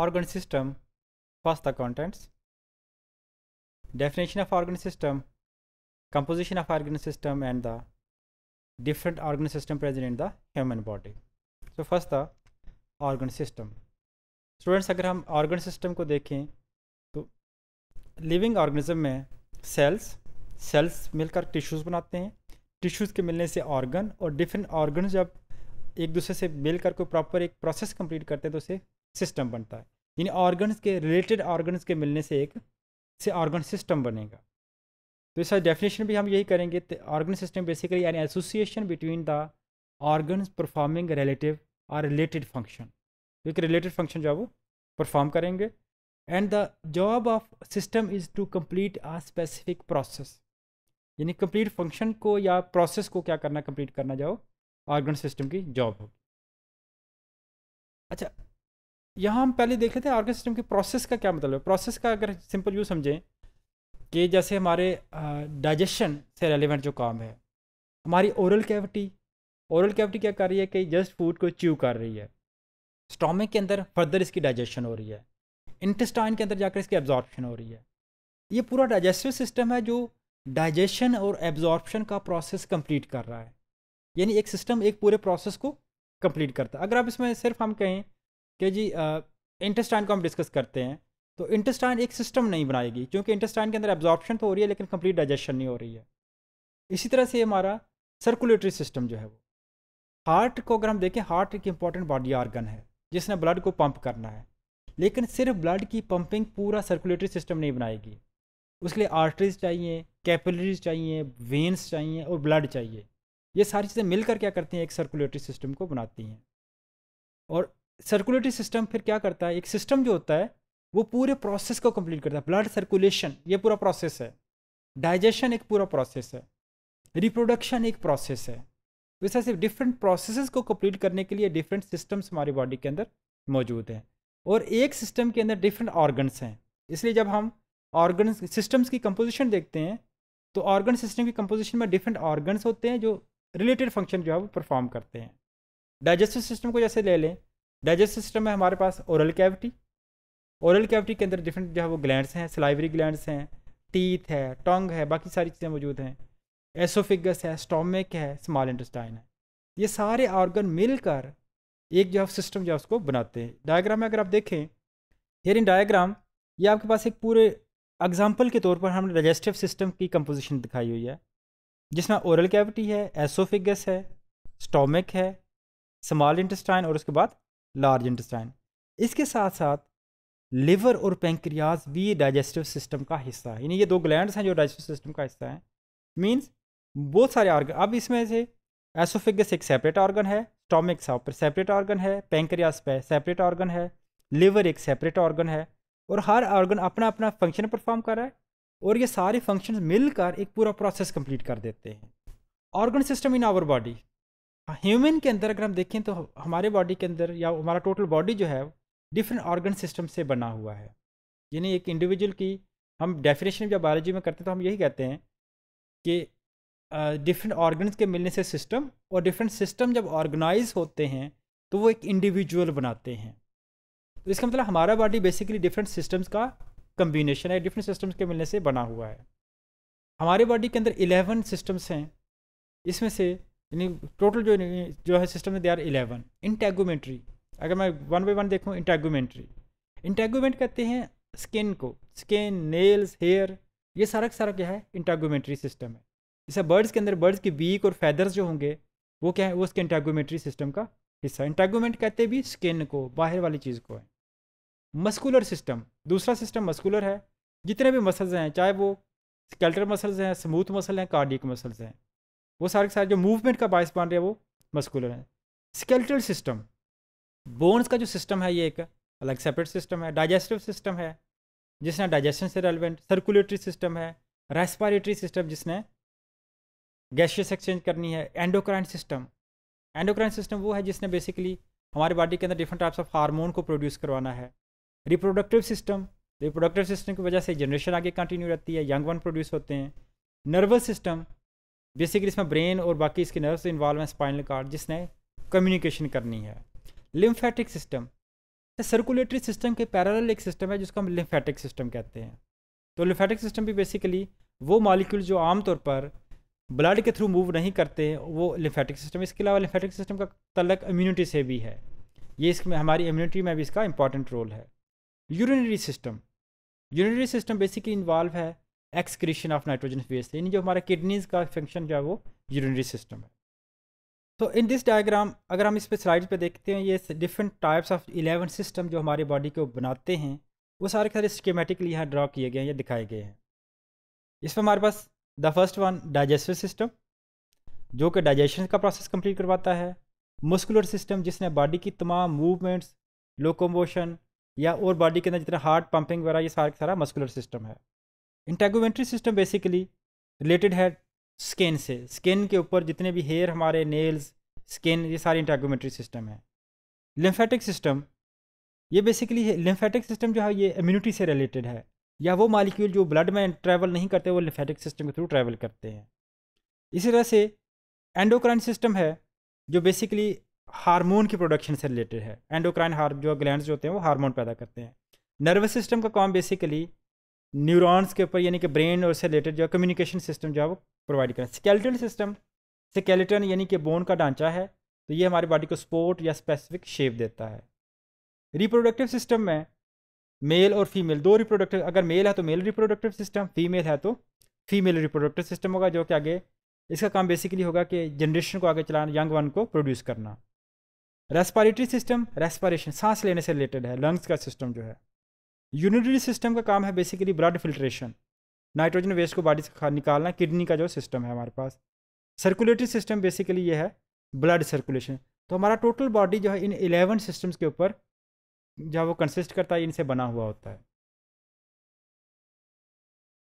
organ system, first the contents, definition of organ system, composition of organ system and the different organ system present in the human body. So first the organ system. students agar hum organ system ko देखें to living organism mein cells cells milkar tissues banate hain tissues ke milne se organ aur different organs jab एक दूसरे से मिलकर कोई proper एक process complete करते हैं तो उसे सिस्टम बनता है यानी ऑर्गन्स के रिलेटेड ऑर्गन्स के मिलने से एक से ऑर्गन सिस्टम बनेगा तो इसका डेफिनेशन भी हम यही करेंगे organ system basically an association between the organs performing relative और रिलेटेड फंक्शन एक रिलेटेड फंक्शन जो है वो परफॉर्म करेंगे and the job of system is to complete a specific process यानी कम्प्लीट फंक्शन को या प्रोसेस को क्या करना कम्प्लीट करना जाओ ऑर्गन सिस्टम की जॉब होगी अच्छा यहाँ हम पहले देख थे हैं ऑर्गन सिस्टम के प्रोसेस का क्या मतलब है प्रोसेस का अगर सिंपल यू समझें कि जैसे हमारे डाइजेशन से रेलिवेंट जो काम है हमारी ओरल कैविटी ओरल कैविटी क्या कर रही है कि जस्ट फूड को च्यू कर रही है स्टोमिक के अंदर फर्दर इसकी डाइजेशन हो रही है इंटेस्टाइन के अंदर जाकर इसकी एब्जॉर्प्शन हो रही है ये पूरा डाइजेस्टिव सिस्टम है जो डाइजेशन और एब्जॉर्प्शन का प्रोसेस कंप्लीट कर रहा है यानी एक सिस्टम एक पूरे प्रोसेस को कंप्लीट करता है अगर आप इसमें सिर्फ हम कहें कि जी इंटेस्टाइन को हम डिस्कस करते हैं तो इंटेस्टाइन एक सिस्टम नहीं बनाएगी क्योंकि इंटेस्टाइन के अंदर एब्जॉर्प्शन तो हो रही है लेकिन कंप्लीट डाइजेशन नहीं हो रही है इसी तरह से हमारा सर्कुलेटरी सिस्टम जो है वो हार्ट को अगर हम देखें हार्ट एक इंपॉर्टेंट बॉडी ऑर्गन है जिसने ब्लड को पंप करना है लेकिन सिर्फ ब्लड की पंपिंग पूरा सर्कुलेटरी सिस्टम नहीं बनाएगी उसके लिए आर्टरीज चाहिए कैपिलरीज चाहिए वेन्स चाहिए और ब्लड चाहिए ये सारी चीज़ें मिलकर क्या करती हैं एक सर्कुलेटरी सिस्टम को बनाती हैं और सर्कुलेटरी सिस्टम फिर क्या करता है एक सिस्टम जो होता है वो पूरे प्रोसेस को कंप्लीट करता है ब्लड सर्कुलेशन ये पूरा प्रोसेस है डाइजेशन एक पूरा प्रोसेस है रिप्रोडक्शन एक प्रोसेस है वैसे सिर्फ डिफरेंट प्रोसेस को कंप्लीट करने के लिए डिफरेंट सिस्टम्स हमारी बॉडी के अंदर मौजूद हैं और एक सिस्टम के अंदर डिफरेंट ऑर्गन्स हैं इसलिए जब हम ऑर्गन सिस्टम्स की कंपोजिशन देखते हैं तो ऑर्गन सिस्टम की कंपोजिशन में डिफरेंट ऑर्गन्स होते हैं जो रिलेटेड फंक्शन जो है वो परफॉर्म करते हैं डाइजेस्टिव सिस्टम को जैसे ले लें डाइजेस्ट सिस्टम में हमारे पास ओरल कैविटी ओरल कैविटी के अंदर डिफरेंट जो है वो ग्लैंड्स हैं सिलाइवरी ग्लैंड्स हैं टीथ है टोंग है बाकी सारी चीज़ें मौजूद हैं एसोफिगस है स्टोमिक है स्मॉल इंटेस्टाइन है ये सारे ऑर्गन मिलकर एक जो है सिस्टम जो है उसको बनाते हैं डायग्राम में अगर आप देखें हेयर इन डायग्राम ये आपके पास एक पूरे एग्जाम्पल के तौर पर हमने डाइजेस्टिव सिस्टम की कंपोजिशन दिखाई हुई है जिसमें ओरल कैविटी है एसोफिगस है स्टोमिक है स्मॉल इंटेस्टाइन और उसके बाद लार्ज इंटेस्टाइन इसके साथ साथ लिवर और पेंक्रियाज भी डाइजेस्टिव सिस्टम का हिस्सा है यानी ये दो ग्लैंड्स हैं जो डाइजेस्टिव सिस्टम का हिस्सा है मींस बहुत सारे ऑर्गन अब इसमें से एसोफिगस एक सेपरेट ऑर्गन है स्टोमिक सा पर सेपरेट ऑर्गन है पेंक्रियाज पे सेपरेट ऑर्गन है लिवर एक सेपरेट ऑर्गन है और हर ऑर्गन अपना अपना फंक्शन परफॉर्म कर रहा है और ये सारे फंक्शन मिलकर एक पूरा प्रोसेस कंप्लीट कर देते हैं organ system in our body human हाँ, के अंदर अगर हम देखें तो हमारे बॉडी के अंदर या हमारा टोटल बॉडी जो है डिफरेंट ऑर्गन सिस्टम से बना हुआ है यानी एक इंडिविजुअल की हम डेफिनेशन जब बायोलॉजी में करते हैं तो हम यही कहते हैं कि डिफरेंट uh, ऑर्गन्स के मिलने से सिस्टम और डिफरेंट सिस्टम जब ऑर्गेनाइज होते हैं तो वो एक इंडिविजुअल बनाते हैं तो इसका मतलब हमारा बॉडी बेसिकली डिफरेंट सिस्टम्स का कम्बिनेशन है डिफरेंट सिस्टम्स के मिलने से बना हुआ है हमारे बॉडी के अंदर इलेवन सिस्टम्स हैं इसमें से यानी टोटल जो जो है सिस्टम में दे आर इलेवन इंटेगोमेंट्री अगर मैं वन बाई वन देखूँ इंटेगोमेंट्री इंटेगोमेंट कहते हैं स्किन को स्किन नेल्स हेयर ये सारा का सारा क्या है इंटेगोमेंट्री सिस्टम है जैसे बर्ड्स के अंदर बर्ड्स की बीक और फैदर्स जो होंगे वो क्या है वो उसके इंटेगोमेंट्री सिस्टम का हिस्सा इंटेगोमेंट कहते भी स्किन को बाहर वाली चीज़ को है मस्कुलर सिस्टम दूसरा सिस्टम मस्कुलर है जितने भी मसल्स हैं चाहे वो स्केल्टर मसल्स हैं स्मूथ मसल हैं कार्डिक मसल्स हैं वो सारे के सारे जो मूवमेंट का बायस बन रहे हैं वो मस्कुलर हैं स्केल्टल सिस्टम बोन्स का जो सिस्टम है ये एक अलग सेपरेट सिस्टम है डाइजेस्टिव सिस्टम है जिसने डाइजेशन से रेलिवेंट सर्कुलेटरी सिस्टम है रेस्पायरेटरी सिस्टम जिसने गैशियस एक्सचेंज करनी है एंडोक्राइन सिस्टम एंडोक्राइन सिस्टम वो है जिसने बेसिकली हमारे बॉडी के अंदर डिफरेंट टाइप्स ऑफ हार्मोन को प्रोड्यूस करवाना है रिप्रोडक्टिव सिस्टम रिप्रोडक्टिव सिस्टम की वजह से जनरेशन आगे कंटिन्यू रहती है यंग वन प्रोड्यूस होते हैं नर्वस सिस्टम बेसिकली इसमें ब्रेन और बाकी इसके नर्व्स इन्वॉल्व हैं स्पाइनल कार्ड जिसने कम्युनिकेशन करनी है लिम्फेटिक सिस्टम सर्कुलेटरी सिस्टम के पैरल एक सिस्टम है जिसको हम लिम्फेटिक सिस्टम कहते हैं तो लिम्फेटिक सिस्टम भी बेसिकली वो मालिक्यूल जो आमतौर पर ब्लड के थ्रू मूव नहीं करते हैं वो लिम्फेटिक सिस्टम इसके अलावा लिम्फेटिक सिस्टम का तलक इम्यूनिटी से भी है ये इसमें हमारी इम्यूनिटी में भी इसका इंपॉर्टेंट रोल है urinary system urinary system basically involve है एक्सक्रीशन ऑफ नाइट्रोजन फेज यानी जो हमारा किडनीज का फंक्शन जो है वो यूरिनरी सिस्टम है तो इन दिस डायग्राम अगर हम इस पे स्लाइड पे देखते हैं ये different types of eleven system जो हमारी बॉडी को बनाते हैं वो सारे के सारे स्कीमेटिकली यहाँ ड्रा किए गए हैं या दिखाए गए हैं इसमें हमारे पास the first one digestive system जो कि डाइजेशन का प्रोसेस कंप्लीट करवाता है मस्कुलर सिस्टम जिसने बॉडी की तमाम मूवमेंट्स लोकोमोशन या और बॉडी के अंदर जितना हार्ट पंपिंग वगैरह ये सारा सारा मस्कुलर सिस्टम है इंटेगोमेंट्री सिस्टम बेसिकली रिलेटेड है स्किन से स्किन के ऊपर जितने भी हेयर हमारे नेल्स स्किन ये सारी इंटेगोमेंट्री सिस्टम है लिम्फेटिक सिस्टम ये बेसिकली लिम्फेटिक सिस्टम जो है ये इम्यूनिटी से रिलेटेड है या वो मालिक्यूल जो ब्लड में ट्रैवल नहीं करते वो लिम्फेटिक सिस्टम के थ्रू ट्रैवल करते हैं इसी तरह से एंडोक्राइन सिस्टम है जो बेसिकली हार्मोन की प्रोडक्शन से रिलेटेड है एंडोक्राइन हार जो ग्लैंड होते हैं वो हार्मोन पैदा करते हैं नर्वस सिस्टम का काम बेसिकली न्यूरॉन्स के ऊपर यानी कि ब्रेन और से रिलेटेड जो है कम्युनिकेशन सिस्टम जो है वो प्रोवाइड करें स्केलेटल सिस्टम स्केलेटन यानी कि बोन का ढांचा है तो ये हमारी बॉडी को स्पोर्ट या स्पेसिफिक शेप देता है रिप्रोडक्टिव सिस्टम में मेल और फीमेल दो रिप्रोडक्टिव अगर मेल है तो मेल रिप्रोडक्टिव सिस्टम फीमेल है तो फीमेल रिप्रोडक्टिव सिस्टम होगा जो कि आगे इसका काम बेसिकली होगा कि जनरेशन को आगे चलाना यंग वन को प्रोड्यूस करना रेस्पारेटरी सिस्टम रेस्पारेशन सांस लेने से रिलेटेड है लंग्स का सिस्टम जो है यूनिटरी सिस्टम का काम है basically blood filtration nitrogen waste को बॉडी से निकालना किडनी का जो सिस्टम है हमारे पास सर्कुलेटरी सिस्टम बेसिकली ये है ब्लड सर्कुलेशन तो हमारा टोटल बॉडी जो है इन एलेवन सिस्टम्स के ऊपर जो है वो कंसिस्ट करता है इनसे बना हुआ होता है